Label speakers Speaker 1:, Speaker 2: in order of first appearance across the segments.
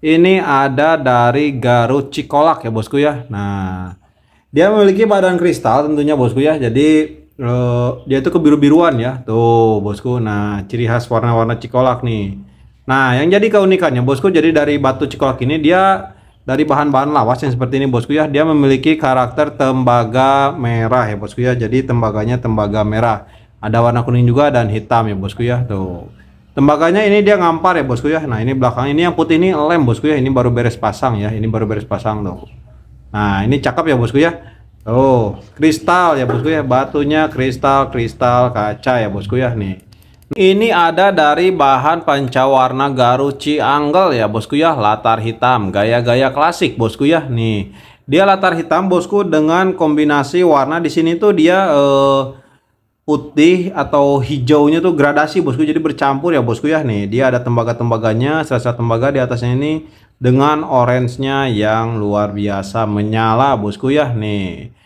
Speaker 1: Ini ada dari Garut Cikolak ya bosku ya. Nah, dia memiliki badan kristal tentunya bosku ya. Jadi uh, dia itu kebiru-biruan ya. Tuh bosku. Nah, ciri khas warna-warna Cikolak nih. Nah, yang jadi keunikannya bosku jadi dari batu Cikolak ini dia dari bahan-bahan lawas yang seperti ini bosku ya. Dia memiliki karakter tembaga merah ya bosku ya. Jadi tembaganya tembaga merah. Ada warna kuning juga dan hitam ya bosku ya. Tuh. Tembakannya ini dia ngampar ya bosku ya. Nah ini belakang ini yang putih ini lem bosku ya. Ini baru beres pasang ya. Ini baru beres pasang dong Nah ini cakep ya bosku ya. Oh kristal ya bosku ya. Batunya kristal kristal kaca ya bosku ya nih. Ini ada dari bahan pancawarna garuci angle ya bosku ya. Latar hitam gaya-gaya klasik bosku ya nih. Dia latar hitam bosku dengan kombinasi warna di sini tuh dia eh, putih atau hijaunya tuh gradasi bosku jadi bercampur ya bosku ya nih dia ada tembaga-tembaganya sisa tembaga di atasnya ini dengan orange-nya yang luar biasa menyala bosku ya nih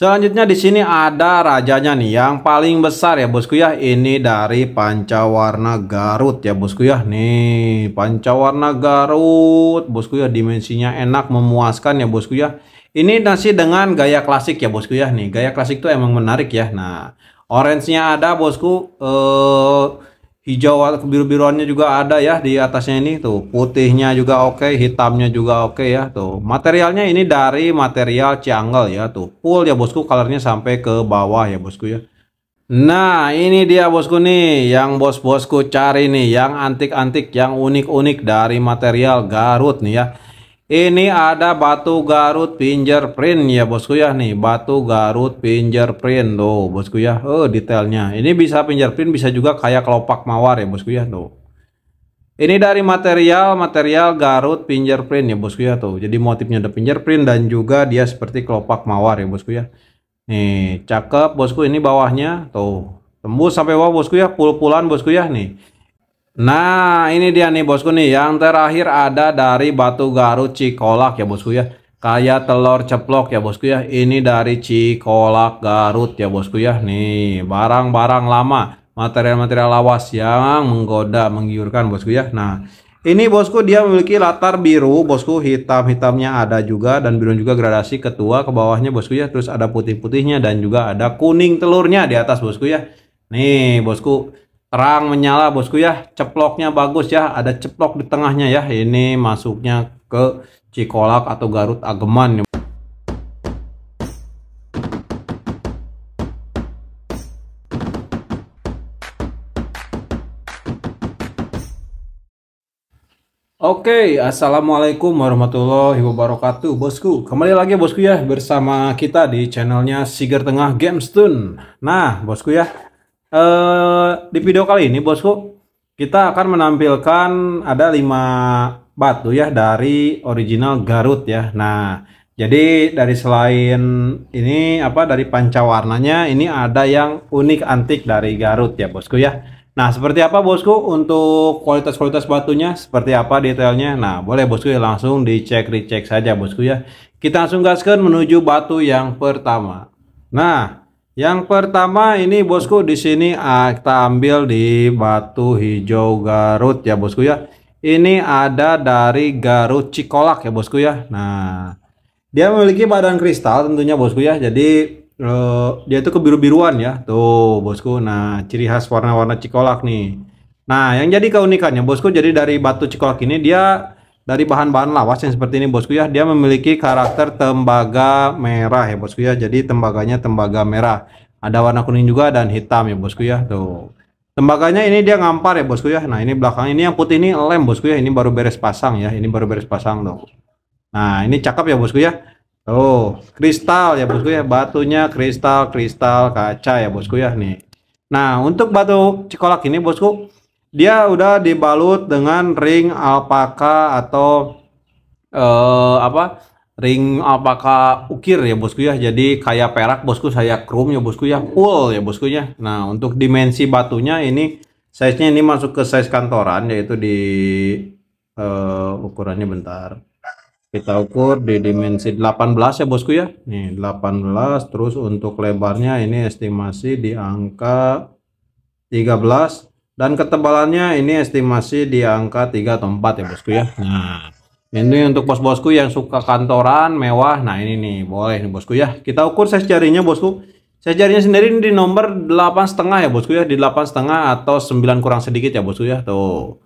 Speaker 1: Selanjutnya di sini ada rajanya nih yang paling besar ya bosku ya ini dari pancawarna Garut ya bosku ya nih pancawarna Garut bosku ya dimensinya enak memuaskan ya bosku ya ini nasi dengan gaya klasik ya bosku ya nih gaya klasik tuh emang menarik ya nah Orange-nya ada bosku. Eh, hijau atau biru-biruannya juga ada ya di atasnya ini tuh. Putihnya juga oke, okay, hitamnya juga oke okay ya tuh. Materialnya ini dari material ciangle ya tuh. Full ya bosku, colornya sampai ke bawah ya bosku ya. Nah ini dia bosku nih yang bos-bosku cari nih yang antik-antik yang unik-unik dari material Garut nih ya ini ada batu Garut print ya bosku ya nih batu Garut print tuh bosku ya. Oh eh, detailnya. Ini bisa print bisa juga kayak kelopak mawar ya bosku ya tuh. Ini dari material material Garut print ya bosku ya tuh. Jadi motifnya ada print dan juga dia seperti kelopak mawar ya bosku ya. Nih cakep bosku ini bawahnya tuh tembus sampai bawah bosku ya pul-pulan bosku ya nih. Nah, ini dia nih bosku nih. Yang terakhir ada dari Batu Garut Cikolak ya bosku ya. Kayak telur ceplok ya bosku ya. Ini dari Cikolak Garut ya bosku ya. Nih, barang-barang lama. Material-material lawas yang menggoda, menggiurkan bosku ya. Nah, ini bosku dia memiliki latar biru bosku. Hitam-hitamnya ada juga. Dan biru juga gradasi ketua ke bawahnya bosku ya. Terus ada putih-putihnya dan juga ada kuning telurnya di atas bosku ya. Nih bosku terang menyala bosku ya ceploknya bagus ya ada ceplok di tengahnya ya ini masuknya ke Cikolak atau Garut Ageman Oke, okay, Assalamualaikum warahmatullahi wabarakatuh bosku Kembali lagi bosku ya bersama kita di channelnya Siger Tengah Gamestun Nah bosku ya eh, di video kali ini bosku kita akan menampilkan ada lima batu ya dari original Garut ya. Nah, jadi dari selain ini apa dari panca warnanya ini ada yang unik antik dari Garut ya bosku ya. Nah, seperti apa bosku untuk kualitas-kualitas batunya? Seperti apa detailnya? Nah, boleh bosku ya langsung dicek-recek saja bosku ya. Kita langsung gaskan menuju batu yang pertama. Nah, yang pertama ini bosku di sini ah, kita ambil di Batu Hijau Garut ya bosku ya. Ini ada dari Garut Cikolak ya bosku ya. Nah, dia memiliki badan kristal tentunya bosku ya. Jadi eh, dia itu kebiru-biruan ya. Tuh bosku. Nah, ciri khas warna-warna Cikolak nih. Nah, yang jadi keunikannya bosku jadi dari batu Cikolak ini dia dari bahan-bahan lawas yang seperti ini bosku ya dia memiliki karakter tembaga merah ya bosku ya jadi tembaganya tembaga merah ada warna kuning juga dan hitam ya bosku ya tuh tembaganya ini dia ngampar ya bosku ya nah ini belakang ini yang putih ini lem bosku ya ini baru beres pasang ya ini baru beres pasang dong. nah ini cakep ya bosku ya tuh kristal ya bosku ya batunya kristal kristal kaca ya bosku ya nih nah untuk batu cikolak ini bosku dia udah dibalut dengan ring alpaka atau eh, apa ring alpaka ukir ya bosku ya jadi kayak perak bosku saya chrome ya bosku ya full ya bosku ya nah untuk dimensi batunya ini size nya ini masuk ke size kantoran yaitu di uh, ukurannya bentar kita ukur di dimensi 18 ya bosku ya nih 18 terus untuk lebarnya ini estimasi di angka 13 dan ketebalannya ini estimasi di angka 3 atau 4 ya bosku ya. Nah, ini untuk bos-bosku yang suka kantoran, mewah. Nah, ini nih, boleh nih bosku ya. Kita ukur size jarinya bosku. Size jarinya sendiri ini di nomor 8 setengah ya bosku ya. Di 8 setengah atau 9 kurang sedikit ya bosku ya. Tuh.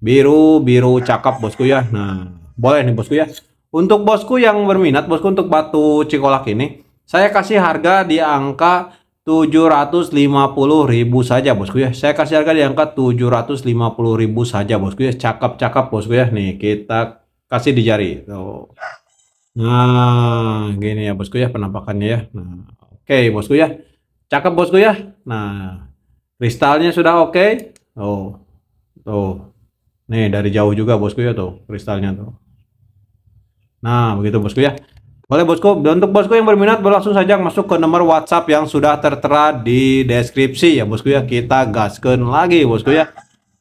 Speaker 1: Biru, biru cakep bosku ya. Nah, boleh nih bosku ya. Untuk bosku yang berminat bosku untuk batu cikolak ini, saya kasih harga di angka 750 ribu saja bosku ya saya kasih harga di angka 750 ribu saja bosku ya cakep-cakep bosku ya nih kita kasih di jari tuh nah gini ya bosku ya penampakannya ya nah, oke okay, bosku ya cakep bosku ya nah kristalnya sudah oke okay. Tuh. tuh nih dari jauh juga bosku ya tuh kristalnya tuh nah begitu bosku ya boleh bosku, dan untuk bosku yang berminat boleh langsung saja masuk ke nomor WhatsApp yang sudah tertera di deskripsi ya bosku ya. Kita gaskan lagi bosku ya.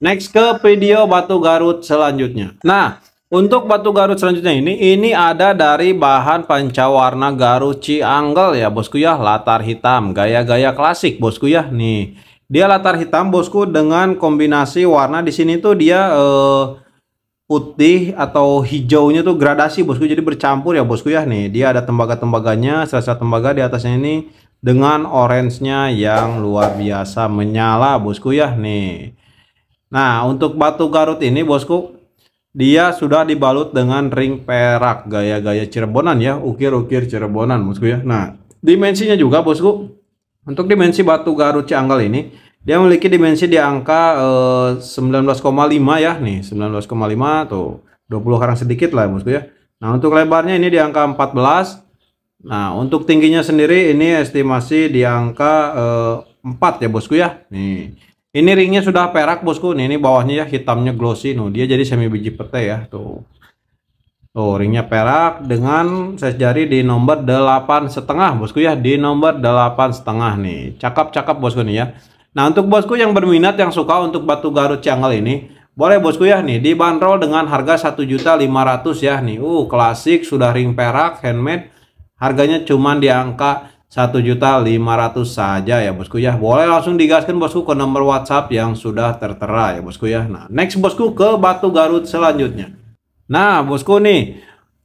Speaker 1: Next ke video batu garut selanjutnya. Nah, untuk batu garut selanjutnya ini, ini ada dari bahan pancawarna garut Cianggel ya bosku ya. Latar hitam, gaya-gaya klasik bosku ya. Nih, dia latar hitam bosku dengan kombinasi warna di sini tuh dia... Eh, putih atau hijaunya tuh gradasi bosku jadi bercampur ya bosku ya nih dia ada tembaga-tembaganya serasa tembaga di atasnya ini dengan orange-nya yang luar biasa menyala bosku ya nih nah untuk batu garut ini bosku dia sudah dibalut dengan ring perak gaya-gaya Cirebonan ya ukir-ukir Cirebonan bosku ya nah dimensinya juga bosku untuk dimensi batu garut Cianggal ini dia memiliki dimensi di angka eh, 19,5 ya nih, 19,5 tuh 20 karang sedikit lah bosku ya. Nah, untuk lebarnya ini di angka 14. Nah, untuk tingginya sendiri ini estimasi di angka eh, 4 ya bosku ya. Nih. Ini ringnya sudah perak bosku. Nih, ini bawahnya ya hitamnya glossy Nuh, Dia jadi semi biji pete ya tuh. Oh ringnya perak dengan size jari di nomor delapan setengah bosku ya. Di nomor delapan setengah nih. Cakap-cakap bosku nih ya. Nah untuk bosku yang berminat yang suka untuk batu garut cangel ini boleh bosku ya nih dibanderol dengan harga 1.500 ya nih. Uh klasik sudah ring perak handmade harganya cuma di angka 1.500 saja ya bosku ya. Boleh langsung digaskan bosku ke nomor WhatsApp yang sudah tertera ya bosku ya. Nah next bosku ke batu garut selanjutnya. Nah bosku nih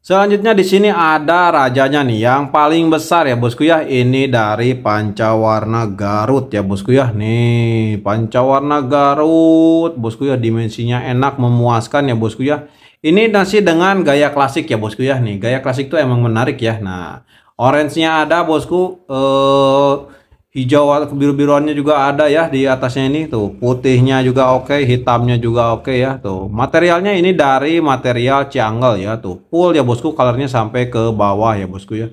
Speaker 1: Selanjutnya di sini ada rajanya nih yang paling besar ya bosku ya ini dari pancawarna Garut ya bosku ya nih pancawarna Garut bosku ya dimensinya enak memuaskan ya bosku ya ini nasi dengan gaya klasik ya bosku ya nih gaya klasik tuh emang menarik ya nah orange-nya ada bosku eh hijau atau kebiru-biruannya juga ada ya di atasnya ini tuh putihnya juga oke okay, hitamnya juga oke okay ya tuh materialnya ini dari material cianggel ya tuh full ya bosku colornya sampai ke bawah ya bosku ya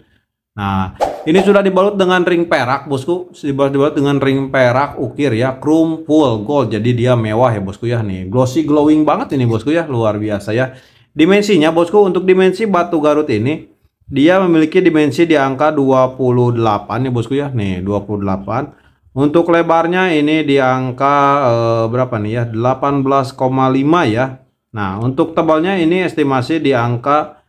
Speaker 1: nah ini sudah dibalut dengan ring perak bosku dibalut, dibalut dengan ring perak ukir ya chrome full gold jadi dia mewah ya bosku ya nih glossy glowing banget ini bosku ya luar biasa ya dimensinya bosku untuk dimensi batu garut ini dia memiliki dimensi di angka 28 ya bosku ya. Nih 28. Untuk lebarnya ini di angka eh, berapa nih ya? 18,5 ya. Nah untuk tebalnya ini estimasi di angka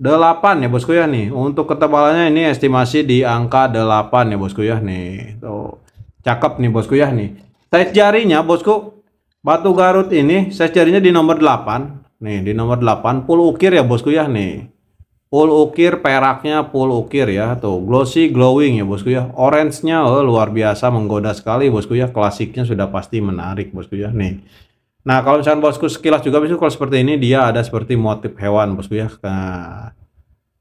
Speaker 1: 8 ya bosku ya nih. Untuk ketebalannya ini estimasi di angka 8 ya bosku ya nih. Tuh. Cakep nih bosku ya nih. Size jarinya bosku Batu Garut ini saya jarinya di nomor 8. Nih, di nomor 8 puluh ukir ya bosku ya nih. Full ukir peraknya full ukir ya tuh glossy glowing ya bosku ya orange-nya oh, luar biasa menggoda sekali bosku ya klasiknya sudah pasti menarik bosku ya nih nah kalau misalnya bosku sekilas juga bosku kalau seperti ini dia ada seperti motif hewan bosku ya nah,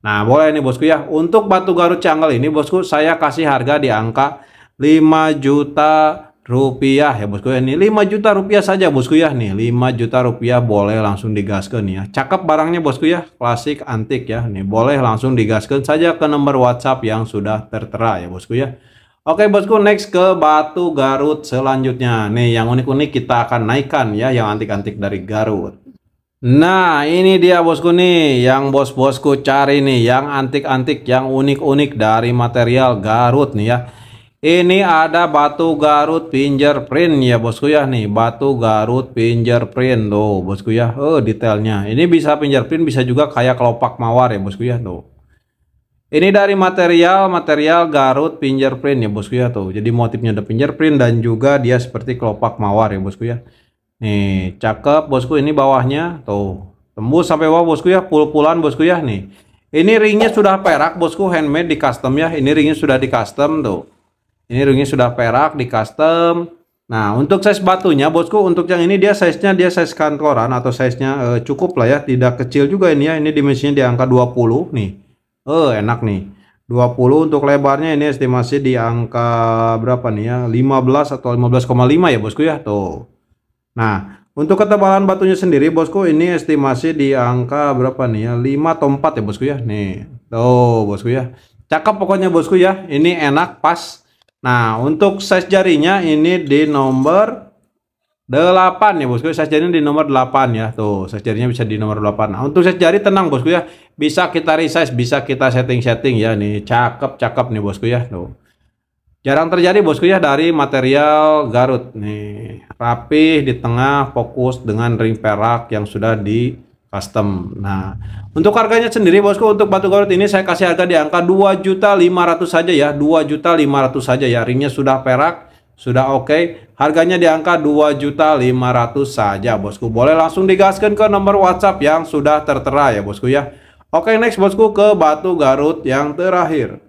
Speaker 1: nah boleh nih bosku ya untuk batu garut canggel ini bosku saya kasih harga di angka 5 juta rupiah ya bosku ya nih 5 juta rupiah saja bosku ya nih 5 juta rupiah boleh langsung digaskan nih ya cakep barangnya bosku ya klasik antik ya nih boleh langsung digaskan saja ke nomor WhatsApp yang sudah tertera ya bosku ya Oke bosku next ke batu Garut selanjutnya nih yang unik-unik kita akan naikkan ya yang antik-antik dari Garut Nah ini dia bosku nih yang bos-bosku cari nih yang antik-antik yang unik-unik dari material Garut nih ya ini ada batu Garut fingerprint ya bosku ya nih batu Garut fingerprint tuh bosku ya. Oh detailnya. Ini bisa fingerprint bisa juga kayak kelopak mawar ya bosku ya tuh. Ini dari material-material Garut fingerprint ya bosku ya tuh. Jadi motifnya ada fingerprint dan juga dia seperti kelopak mawar ya bosku ya. Nih cakep bosku ini bawahnya tuh tembus sampai bawah bosku ya pul-pulan bosku ya nih ini ringnya sudah perak bosku handmade di custom ya ini ringnya sudah di custom tuh ini ringnya sudah perak di custom. Nah, untuk size batunya bosku, untuk yang ini dia size-nya dia size kantoran atau size-nya eh, cukup lah ya, tidak kecil juga ini ya. Ini dimensinya di angka 20 nih. Eh, enak nih. 20 untuk lebarnya ini estimasi di angka berapa nih ya? 15 atau 15,5 ya bosku ya. Tuh. Nah, untuk ketebalan batunya sendiri bosku ini estimasi di angka berapa nih ya? 5 atau 4 ya bosku ya. Nih. Tuh, bosku ya. Cakep pokoknya bosku ya. Ini enak pas Nah, untuk size jarinya ini di nomor 8 ya bosku, size jarinya di nomor 8 ya. Tuh, size jarinya bisa di nomor 8. Nah, untuk size jari tenang bosku ya. Bisa kita resize, bisa kita setting-setting ya nih. Cakep-cakep nih bosku ya. Tuh. Jarang terjadi bosku ya dari material Garut nih. Rapih di tengah fokus dengan ring perak yang sudah di custom. Nah, untuk harganya sendiri Bosku untuk batu garut ini saya kasih harga di angka 2.500 saja ya, 2.500 saja ya. Ringnya sudah perak, sudah oke. Okay. Harganya di angka 2.500 saja Bosku. Boleh langsung digaskan ke nomor WhatsApp yang sudah tertera ya Bosku ya. Oke, okay, next Bosku ke batu garut yang terakhir.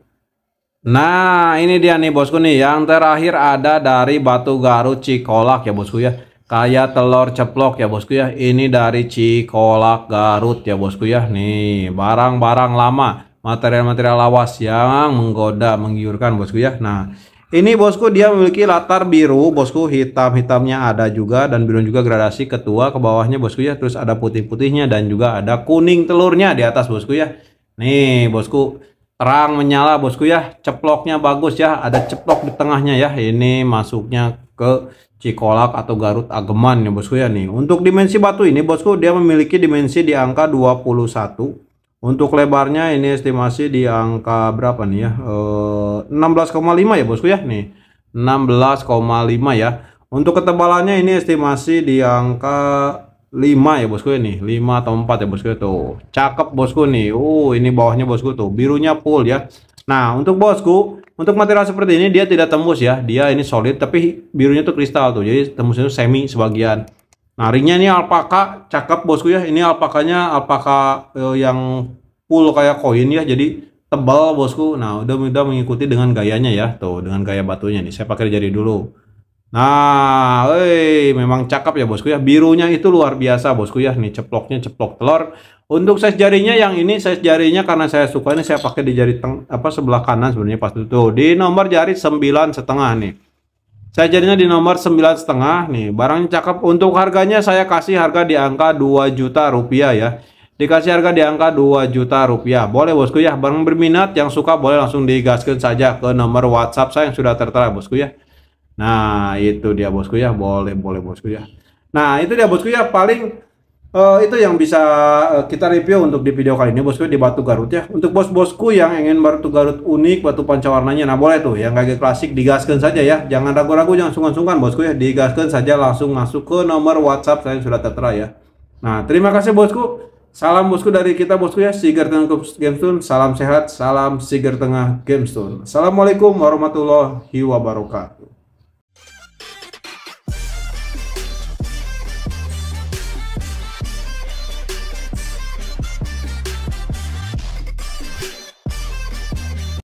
Speaker 1: Nah, ini dia nih Bosku nih. Yang terakhir ada dari batu garut Cikolak ya Bosku ya kayak telur ceplok ya bosku ya ini dari Cikolak Garut ya bosku ya nih barang-barang lama material-material lawas yang menggoda menggiurkan bosku ya nah ini bosku dia memiliki latar biru bosku hitam-hitamnya ada juga dan biru juga gradasi ketua ke bawahnya bosku ya terus ada putih-putihnya dan juga ada kuning telurnya di atas bosku ya nih bosku terang menyala bosku ya ceploknya bagus ya ada ceplok di tengahnya ya ini masuknya ke Cikolak atau Garut Ageman ya bosku ya nih. Untuk dimensi batu ini bosku dia memiliki dimensi di angka 21. Untuk lebarnya ini estimasi di angka berapa nih ya? E, eh, 16,5 ya bosku ya nih. 16,5 ya. Untuk ketebalannya ini estimasi di angka 5 ya bosku ya nih. 5 atau 4 ya bosku ya tuh. Cakep bosku nih. Uh ini bawahnya bosku tuh. Birunya full ya. Nah, untuk bosku untuk material seperti ini dia tidak tembus ya. Dia ini solid tapi birunya tuh kristal tuh. Jadi tembusnya tuh semi sebagian. Nah, ringnya ini alpaka, cakep bosku ya. Ini alpakanya alpaka eh, yang full kayak koin ya. Jadi tebal bosku. Nah, udah udah mengikuti dengan gayanya ya. Tuh, dengan gaya batunya nih. Saya pakai jadi dulu. Nah, wey, memang cakep ya bosku ya. Birunya itu luar biasa bosku ya. Nih ceploknya ceplok telur, untuk size jarinya yang ini size jarinya karena saya suka ini saya pakai di jari teng apa sebelah kanan sebenarnya pas itu di nomor jari sembilan setengah nih. Saya jadinya di nomor sembilan setengah nih. Barangnya cakep. Untuk harganya saya kasih harga di angka 2 juta rupiah ya. Dikasih harga di angka 2 juta rupiah. Boleh bosku ya. Barang berminat yang suka boleh langsung digaskan saja ke nomor WhatsApp saya yang sudah tertera bosku ya. Nah itu dia bosku ya. Boleh boleh bosku ya. Nah itu dia bosku ya. Paling Uh, itu yang bisa eh, kita review untuk di video kali ini bosku di Batu Garut ya. Untuk bos-bosku yang ingin Batu Garut unik, batu panca warnanya nah boleh tuh yang kayak gitu, klasik digaskan saja ya. Jangan ragu-ragu, jangan sungkan-sungkan bosku ya. Digaskan saja langsung masuk ke nomor WhatsApp saya yang sudah tertera ya. Nah terima kasih bosku. Salam bosku dari kita bosku ya. Siger Tengah Gamestone. Salam sehat. Salam Siger Tengah Gamestone. Assalamualaikum warahmatullahi wabarakatuh.